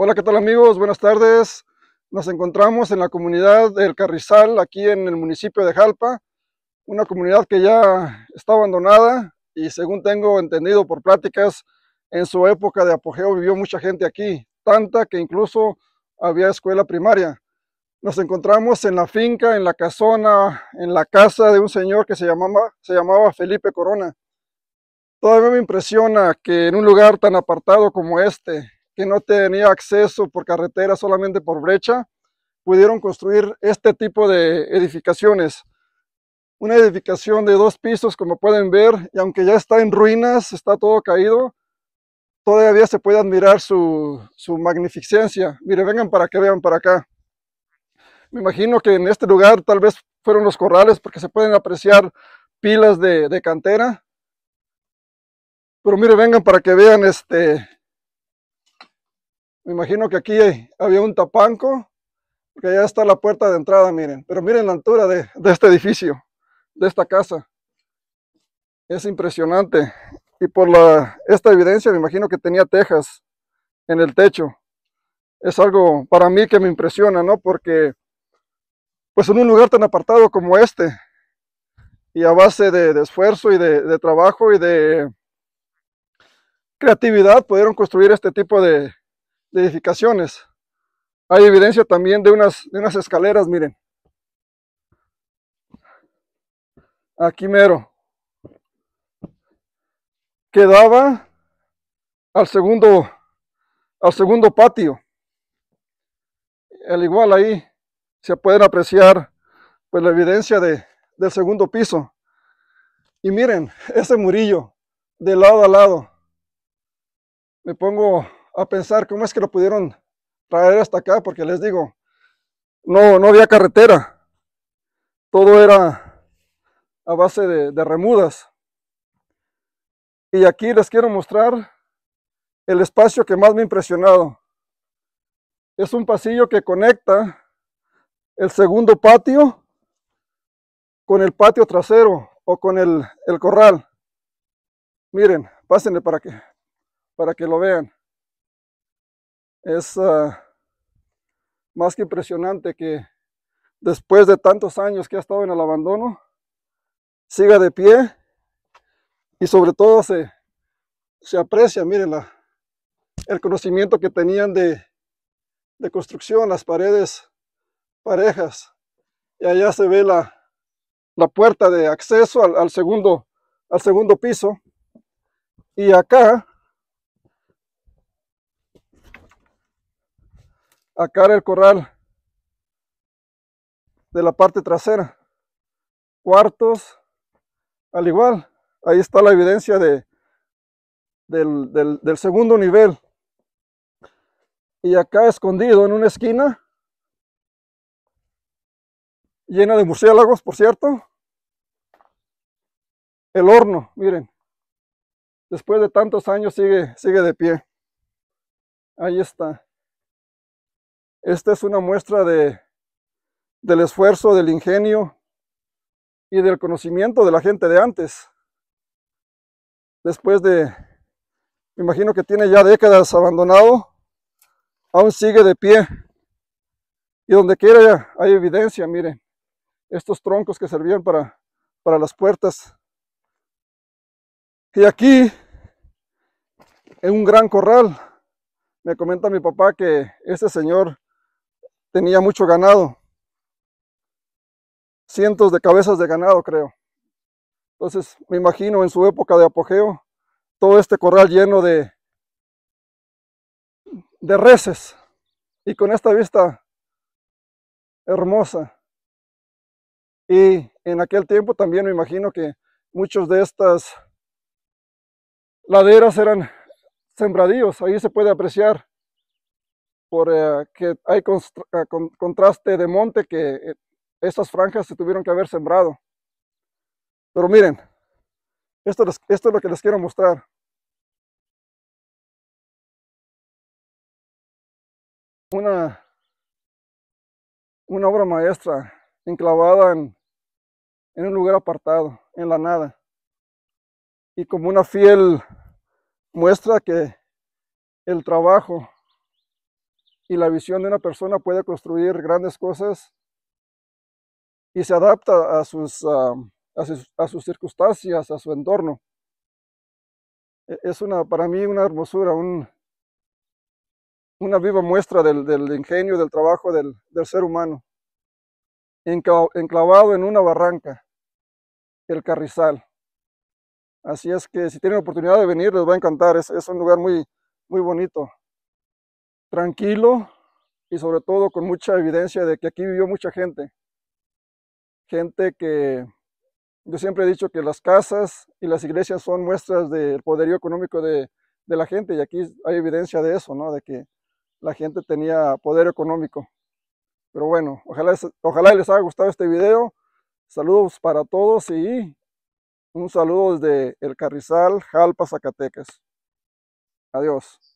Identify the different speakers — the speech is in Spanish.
Speaker 1: Hola, ¿qué tal amigos? Buenas tardes. Nos encontramos en la comunidad del Carrizal, aquí en el municipio de Jalpa, una comunidad que ya está abandonada y según tengo entendido por pláticas, en su época de apogeo vivió mucha gente aquí, tanta que incluso había escuela primaria. Nos encontramos en la finca, en la casona, en la casa de un señor que se llamaba, se llamaba Felipe Corona. Todavía me impresiona que en un lugar tan apartado como este, que no tenía acceso por carretera, solamente por brecha, pudieron construir este tipo de edificaciones. Una edificación de dos pisos, como pueden ver, y aunque ya está en ruinas, está todo caído, todavía se puede admirar su, su, magnificencia. Mire, vengan para que vean para acá. Me imagino que en este lugar tal vez fueron los corrales porque se pueden apreciar pilas de, de cantera. Pero mire, vengan para que vean este, me imagino que aquí había un tapanco, que allá está la puerta de entrada, miren. Pero miren la altura de, este edificio, de esta casa. Es impresionante. Y por esta evidencia me imagino que tenía tejas en el techo. Es algo para mí que me impresiona, ¿no? Porque pues en un lugar tan apartado como este, y a base de, esfuerzo y de, trabajo y de creatividad pudieron construir este tipo de, de edificaciones. Hay evidencia también de unas, de unas escaleras, miren. Aquí mero. Quedaba al segundo, al segundo patio. Al igual ahí se pueden apreciar pues la evidencia de, del segundo piso. Y miren, ese murillo de lado a lado. Me pongo a pensar cómo es que lo pudieron traer hasta acá, porque les digo, no, no había carretera. Todo era a base de, remudas. Y aquí les quiero mostrar el espacio que más me ha impresionado. Es un pasillo que conecta el segundo patio con el patio trasero o con el, el corral. Miren, pásenle para que, para que lo vean es ah, más que impresionante que después de tantos años que ha estado en el abandono, siga de pie y sobre todo se, aprecia, miren el conocimiento que tenían de, construcción, las paredes parejas. Y allá se ve la, puerta de acceso al, segundo, al segundo piso. Y acá sacar el corral de la parte trasera. Cuartos, al igual, ahí está la evidencia de, del, del, del segundo nivel. Y acá escondido en una esquina, llena de murciélagos, por cierto, el horno, miren, después de tantos años sigue, sigue de pie. Ahí está. Esta es una muestra de, del esfuerzo, del ingenio y del conocimiento de la gente de antes. Después de, me imagino que tiene ya décadas abandonado, aún sigue de pie. Y donde quiera hay evidencia, miren, estos troncos que servían para, para las puertas. Y aquí, en un gran corral, me comenta mi papá que este señor tenía mucho ganado. Cientos de cabezas de ganado, creo. Entonces, me imagino en su época de apogeo, todo este corral lleno de, de reses y con esta vista hermosa. Y en aquel tiempo también me imagino que muchos de estas laderas eran sembradíos. Ahí se puede apreciar por eh, que hay ah, contraste de monte que eh, estas franjas se tuvieron que haber sembrado. Pero miren, esto, esto es lo que les quiero mostrar. Una, una obra maestra enclavada en, en un lugar apartado, en la nada. Y como una fiel muestra que el trabajo y la visión de una persona puede construir grandes cosas y se adapta a sus, ah, a sus, circunstancias, a su entorno. E, es una, para mí una hermosura, un, una viva muestra del, del ingenio, del trabajo del, del, ser humano, enclavado en una barranca, el Carrizal. Así es que si tienen oportunidad de venir, les va a encantar, es, es un lugar muy, muy bonito tranquilo y sobre todo con mucha evidencia de que aquí vivió mucha gente. Gente que yo siempre he dicho que las casas y las iglesias son muestras del poderío económico de, de la gente y aquí hay evidencia de eso, ¿no? De que la gente tenía poder económico. Pero bueno, ojalá, ojalá les haya gustado este video. Saludos para todos y un saludo desde El Carrizal, Jalpa, Zacatecas. Adiós.